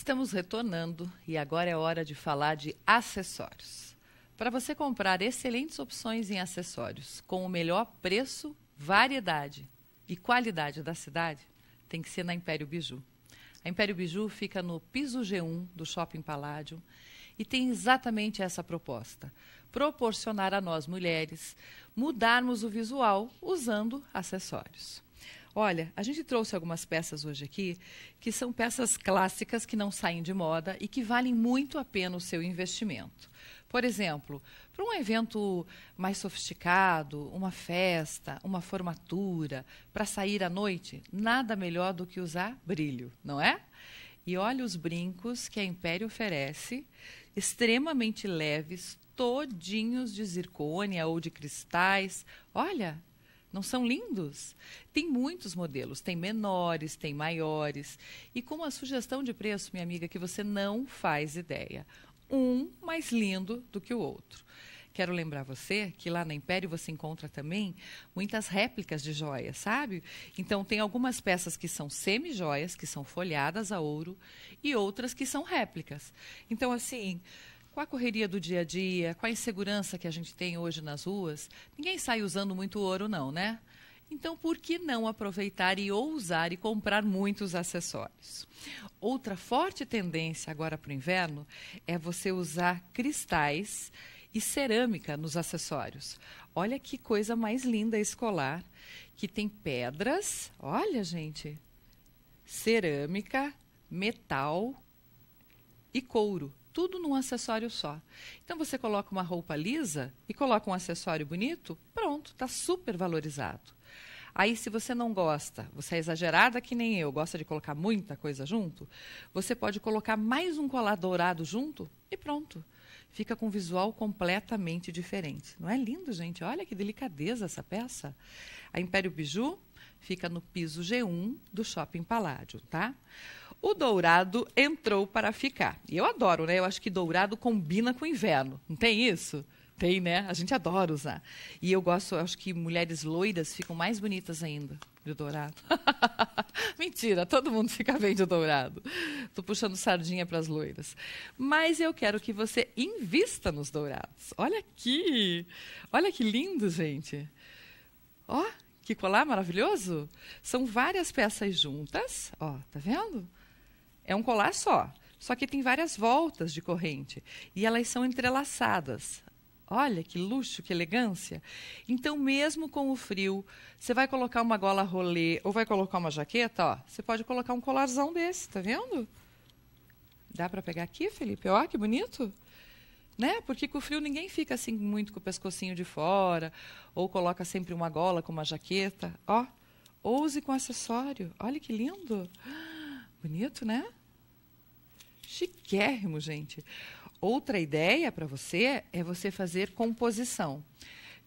Estamos retornando e agora é hora de falar de acessórios. Para você comprar excelentes opções em acessórios com o melhor preço, variedade e qualidade da cidade, tem que ser na Império Biju. A Império Biju fica no piso G1 do Shopping Paládio e tem exatamente essa proposta: proporcionar a nós mulheres mudarmos o visual usando acessórios. Olha, a gente trouxe algumas peças hoje aqui que são peças clássicas que não saem de moda e que valem muito a pena o seu investimento. Por exemplo, para um evento mais sofisticado, uma festa, uma formatura, para sair à noite, nada melhor do que usar brilho, não é? E olha os brincos que a Império oferece, extremamente leves, todinhos de zircônia ou de cristais. Olha, não são lindos? Tem muitos modelos, tem menores, tem maiores. E com uma sugestão de preço, minha amiga, que você não faz ideia. Um mais lindo do que o outro. Quero lembrar você que lá na Império você encontra também muitas réplicas de joias, sabe? Então tem algumas peças que são semi-joias, que são folhadas a ouro, e outras que são réplicas. Então, assim, com a correria do dia a dia, com a insegurança que a gente tem hoje nas ruas, ninguém sai usando muito ouro, não, né? Então, por que não aproveitar e ousar e comprar muitos acessórios? Outra forte tendência agora para o inverno é você usar cristais e cerâmica nos acessórios. Olha que coisa mais linda escolar, que tem pedras, olha, gente, cerâmica, metal e couro tudo num acessório só. Então você coloca uma roupa lisa e coloca um acessório bonito, pronto, está super valorizado. Aí, se você não gosta, você é exagerada que nem eu, gosta de colocar muita coisa junto, você pode colocar mais um colar dourado junto e pronto. Fica com um visual completamente diferente. Não é lindo, gente? Olha que delicadeza essa peça. A Império Biju fica no piso G1 do Shopping Paládio, tá? O dourado entrou para ficar. E eu adoro, né? Eu acho que dourado combina com inverno. Não tem isso? Tem, né? A gente adora usar. E eu gosto, eu acho que mulheres loiras ficam mais bonitas ainda de dourado. Mentira, todo mundo fica bem de dourado. Estou puxando sardinha para as loiras. Mas eu quero que você invista nos dourados. Olha aqui. Olha que lindo, gente. Ó, que colar maravilhoso. São várias peças juntas. Ó, tá vendo? É um colar só, só que tem várias voltas de corrente e elas são entrelaçadas. Olha que luxo, que elegância. Então, mesmo com o frio, você vai colocar uma gola rolê ou vai colocar uma jaqueta, ó, você pode colocar um colarzão desse, tá vendo? Dá para pegar aqui, Felipe? Ó, que bonito. Né? Porque com o frio ninguém fica assim muito com o pescocinho de fora, ou coloca sempre uma gola com uma jaqueta, ó. Ouse com acessório. Olha que lindo. Bonito, né? chiquérrimo, gente. Outra ideia para você é você fazer composição,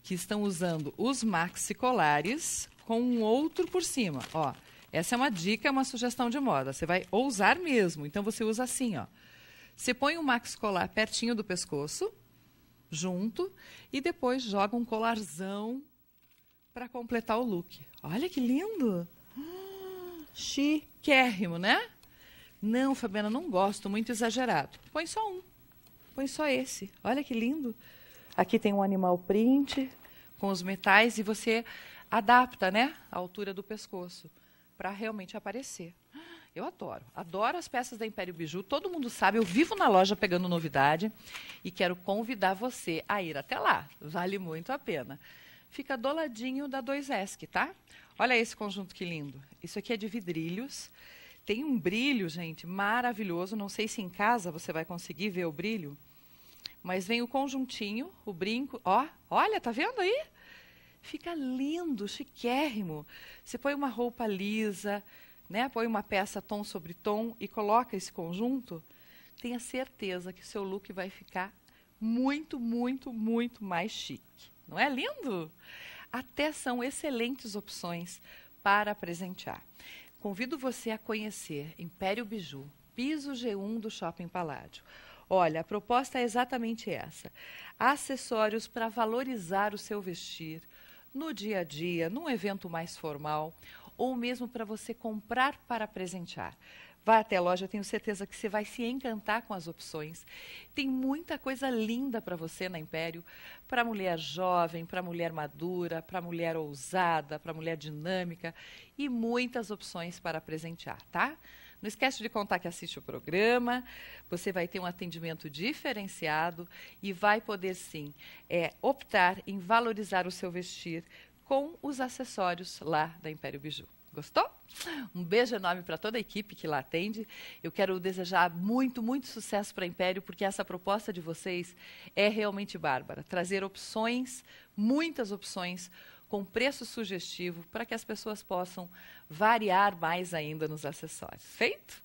que estão usando os maxi colares com um outro por cima, ó. Essa é uma dica, é uma sugestão de moda. Você vai ousar mesmo. Então você usa assim, ó. Você põe o maxi colar pertinho do pescoço, junto, e depois joga um colarzão para completar o look. Olha que lindo! Chiquérrimo, né? Não, Fabiana, não gosto, muito exagerado. Põe só um. Põe só esse. Olha que lindo. Aqui tem um animal print com os metais e você adapta, né, a altura do pescoço para realmente aparecer. Eu adoro. Adoro as peças da Império Biju. Todo mundo sabe, eu vivo na loja pegando novidade e quero convidar você a ir até lá. Vale muito a pena. Fica do ladinho da 2ESC, tá? Olha esse conjunto que lindo. Isso aqui é de vidrilhos. Tem um brilho, gente, maravilhoso. Não sei se em casa você vai conseguir ver o brilho, mas vem o conjuntinho, o brinco. Ó, olha, tá vendo aí? Fica lindo, chiquérrimo. Você põe uma roupa lisa, né? Põe uma peça tom sobre tom e coloca esse conjunto. Tenha certeza que seu look vai ficar muito, muito, muito mais chique. Não é lindo? Até são excelentes opções para presentear. Convido você a conhecer Império Biju, piso G1 do Shopping Paládio. Olha, a proposta é exatamente essa: acessórios para valorizar o seu vestir no dia a dia, num evento mais formal, ou mesmo para você comprar para presentear. Vá até a loja, tenho certeza que você vai se encantar com as opções. Tem muita coisa linda para você na Império, para mulher jovem, para mulher madura, para mulher ousada, para mulher dinâmica e muitas opções para presentear, tá? Não esquece de contar que assiste o programa. Você vai ter um atendimento diferenciado e vai poder sim é, optar em valorizar o seu vestir com os acessórios lá da Império Biju. Gostou? Um beijo enorme para toda a equipe que lá atende. Eu quero desejar muito, muito sucesso para a Império, porque essa proposta de vocês é realmente bárbara. Trazer opções, muitas opções, com preço sugestivo, para que as pessoas possam variar mais ainda nos acessórios. Feito?